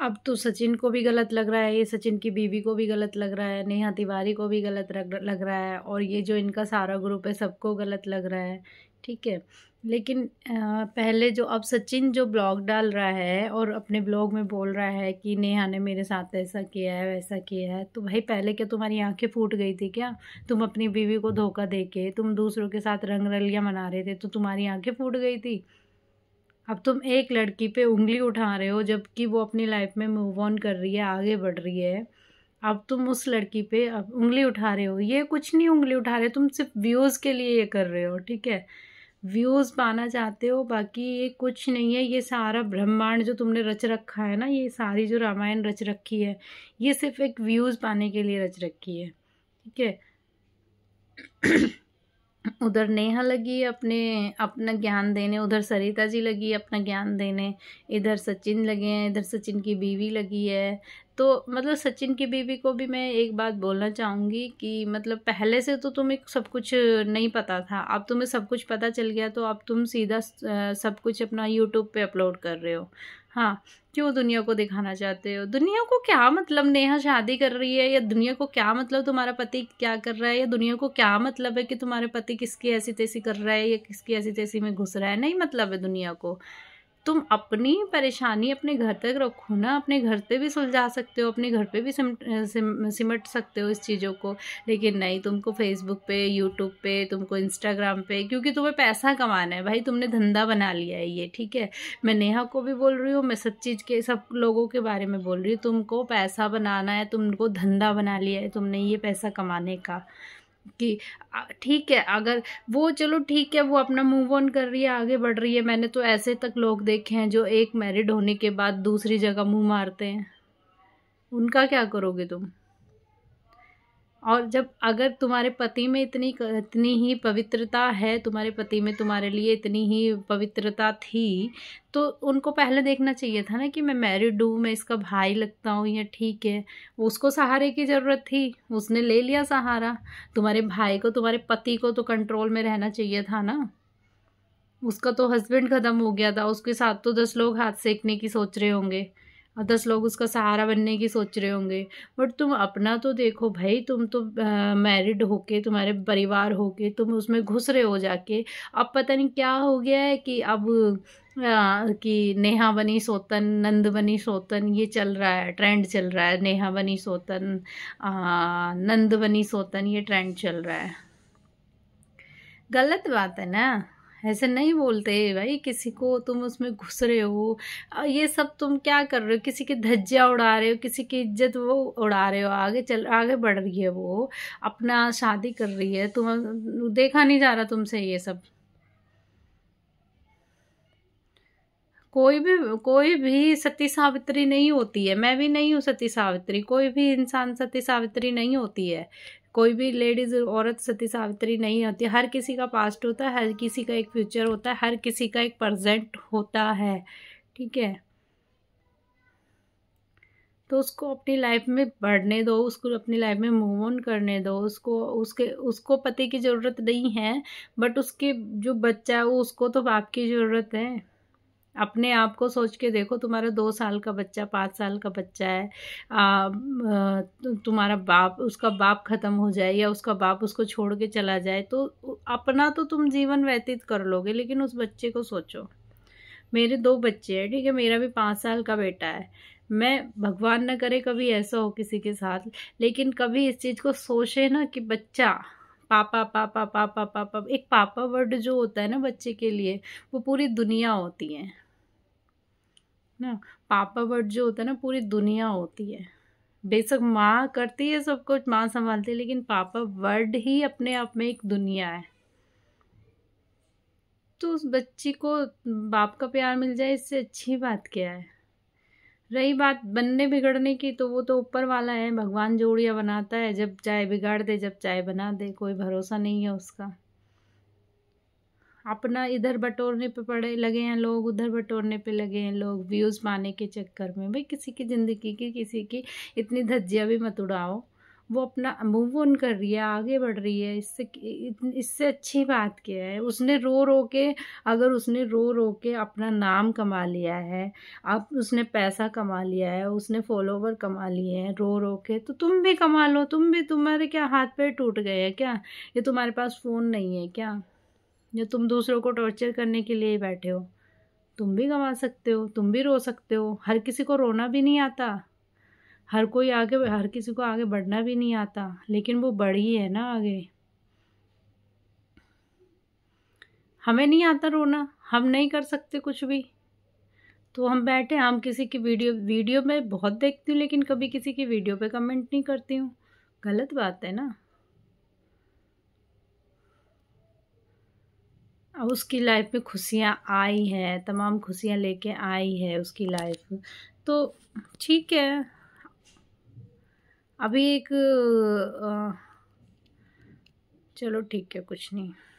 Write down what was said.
अब तो सचिन को भी गलत लग रहा है ये सचिन की बीवी को भी गलत लग रहा है नेहा तिवारी को भी गलत लग रहा है और ये जो इनका सारा ग्रुप है सबको गलत लग रहा है ठीक है लेकिन पहले जो अब सचिन जो ब्लॉग डाल रहा है और अपने ब्लॉग में बोल रहा है कि नेहा ने मेरे साथ ऐसा किया है वैसा किया है तो भाई पहले क्या तुम्हारी आंखें फूट गई थी क्या तुम अपनी बीवी को धोखा दे के तुम दूसरों के साथ रंग रलियाँ मना रहे थे तो तुम्हारी आंखें फूट गई थी अब तुम एक लड़की पे उंगली उठा रहे हो जबकि वो अपनी लाइफ में मूव ऑन कर रही है आगे बढ़ रही है अब तुम उस लड़की पे अब उंगली उठा रहे हो ये कुछ नहीं उंगली उठा रहे तुम सिर्फ व्यूज़ के लिए ये कर रहे हो ठीक है व्यूज़ पाना चाहते हो बाकी ये कुछ नहीं है ये सारा ब्रह्मांड जो तुमने रच रखा है ना ये सारी जो रामायण रच रखी है ये सिर्फ एक व्यूज़ पाने के लिए रच रखी है ठीक है उधर नेहा लगी अपने अपना ज्ञान देने उधर सरिता जी लगी अपना ज्ञान देने इधर सचिन लगे हैं इधर सचिन की बीवी लगी है तो मतलब सचिन की बीवी को भी मैं एक बात बोलना चाहूँगी कि मतलब पहले से तो तुम्हें सब कुछ नहीं पता था अब तुम्हें सब कुछ पता चल गया तो अब तुम सीधा सब कुछ अपना यूट्यूब पे अपलोड कर रहे हो हाँ क्यों दुनिया को दिखाना चाहते हो दुनिया को क्या मतलब नेहा शादी कर रही है या दुनिया को क्या मतलब तुम्हारा पति क्या कर रहा है या दुनिया को क्या मतलब है कि तुम्हारे पति किसकी ऐसी तैसी कर रहा है या किसकी ऐसी तैसी में घुस रहा है नहीं मतलब है दुनिया को तुम अपनी परेशानी अपने घर तक रखो ना अपने घर पे भी सुलझा सकते हो अपने घर पे भी सिम, सिम, सिमट सकते हो इस चीज़ों को लेकिन नहीं तुमको फेसबुक पे यूट्यूब पे तुमको इंस्टाग्राम पे क्योंकि तुम्हें पैसा कमाना है भाई तुमने धंधा बना लिया है ये ठीक है मैं नेहा को भी बोल रही हूँ मैं सब चीज़ के सब लोगों के बारे में बोल रही हूँ तुमको पैसा बनाना है तुमको धंधा बना लिया है तुमने ये पैसा कमाने का कि ठीक है अगर वो चलो ठीक है वो अपना मूव ऑन कर रही है आगे बढ़ रही है मैंने तो ऐसे तक लोग देखे हैं जो एक मैरिड होने के बाद दूसरी जगह मुंह मारते हैं उनका क्या करोगे तुम और जब अगर तुम्हारे पति में इतनी इतनी ही पवित्रता है तुम्हारे पति में तुम्हारे लिए इतनी ही पवित्रता थी तो उनको पहले देखना चाहिए था ना कि मैं मैरिड हूँ मैं इसका भाई लगता हूँ या ठीक है उसको सहारे की ज़रूरत थी उसने ले लिया सहारा तुम्हारे भाई को तुम्हारे पति को तो कंट्रोल में रहना चाहिए था ना उसका तो हस्बैंड ख़त्म हो गया था उसके साथ तो दस लोग हाथ सेकने की सोच रहे होंगे और दस लोग उसका सहारा बनने की सोच रहे होंगे बट तुम अपना तो देखो भाई तुम तो मैरिड होके तुम्हारे परिवार होके तुम उसमें घुस रहे हो जाके अब पता नहीं क्या हो गया है कि अब आ, कि नेहा बनी सोतन नंद बनी सोतन ये चल रहा है ट्रेंड चल रहा है नेहा बनी सोतन आ, नंद बनी सोतन ये ट्रेंड चल रहा है गलत बात है ना ऐसे नहीं बोलते भाई किसी को तुम उसमें घुस रहे हो ये सब तुम क्या कर रहे हो किसी की धज्जिया उड़ा रहे हो किसी की इज्जत वो उड़ा रहे हो आगे चल आगे बढ़ रही है वो अपना शादी कर रही है तुम देखा नहीं जा रहा तुमसे ये सब कोई भी कोई भी सती सावित्री नहीं होती है मैं भी नहीं हूँ सती सावित्री कोई भी इंसान सती सावित्री नहीं होती है कोई भी लेडीज़ औरत सती सावित्री नहीं होती हर किसी का पास्ट होता है हर किसी का एक फ्यूचर होता है हर किसी का एक प्रजेंट होता है ठीक है तो उसको अपनी लाइफ में बढ़ने दो उसको अपनी लाइफ में मूव ऑन करने दो उसको उसके उसको पति की ज़रूरत नहीं है बट उसके जो बच्चा है वो उसको तो बाप की ज़रूरत है अपने आप को सोच के देखो तुम्हारा दो साल का बच्चा पाँच साल का बच्चा है आ, तुम्हारा बाप उसका बाप ख़त्म हो जाए या उसका बाप उसको छोड़ के चला जाए तो अपना तो तुम जीवन व्यतीत कर लोगे लेकिन उस बच्चे को सोचो मेरे दो बच्चे हैं ठीक है मेरा भी पाँच साल का बेटा है मैं भगवान ना करे कभी ऐसा हो किसी के साथ लेकिन कभी इस चीज़ को सोचे ना कि बच्चा पापा पापा पापा पापा एक पापा वर्ड जो होता है ना बच्चे के लिए वो पूरी दुनिया होती है ना पापा वर्ड जो होता है ना पूरी दुनिया होती है बेशक माँ करती है सब कुछ माँ संभालती है लेकिन पापा वर्ड ही अपने आप में एक दुनिया है तो उस बच्ची को बाप का प्यार मिल जाए इससे अच्छी बात क्या है रही बात बनने बिगड़ने की तो वो तो ऊपर वाला है भगवान जोड़िया बनाता है जब चाहे बिगाड़ दे जब चाहे बना दे कोई भरोसा नहीं है उसका अपना इधर बटोरने पे पड़े लगे हैं लोग उधर बटोरने पे लगे हैं लोग व्यूज़ पाने के चक्कर में भाई किसी की ज़िंदगी की किसी की इतनी धज्जियाँ भी मत उड़ाओ वो अपना मूव ऑन कर रही है आगे बढ़ रही है इससे इससे अच्छी बात क्या है उसने रो रो के अगर उसने रो रो के अपना नाम कमा लिया है अब उसने पैसा कमा लिया है उसने फॉलोवर कमा लिए हैं रो रो के तो तुम भी कमा लो तुम भी तुम्हारे क्या हाथ पैर टूट गए हैं क्या ये तुम्हारे पास फ़ोन नहीं है क्या जो तुम दूसरों को टॉर्चर करने के लिए ही बैठे हो तुम भी गंवा सकते हो तुम भी रो सकते हो हर किसी को रोना भी नहीं आता हर कोई आगे हर किसी को आगे बढ़ना भी नहीं आता लेकिन वो बढ़ ही है ना आगे हमें नहीं आता रोना हम नहीं कर सकते कुछ भी तो हम बैठे हम किसी की वीडियो वीडियो में बहुत देखती हूँ लेकिन कभी किसी की वीडियो पे कमेंट नहीं करती हूँ गलत बात है ना उसकी लाइफ में खुशियाँ आई हैं तमाम खुशियाँ लेके आई है उसकी लाइफ तो ठीक है अभी एक चलो ठीक है कुछ नहीं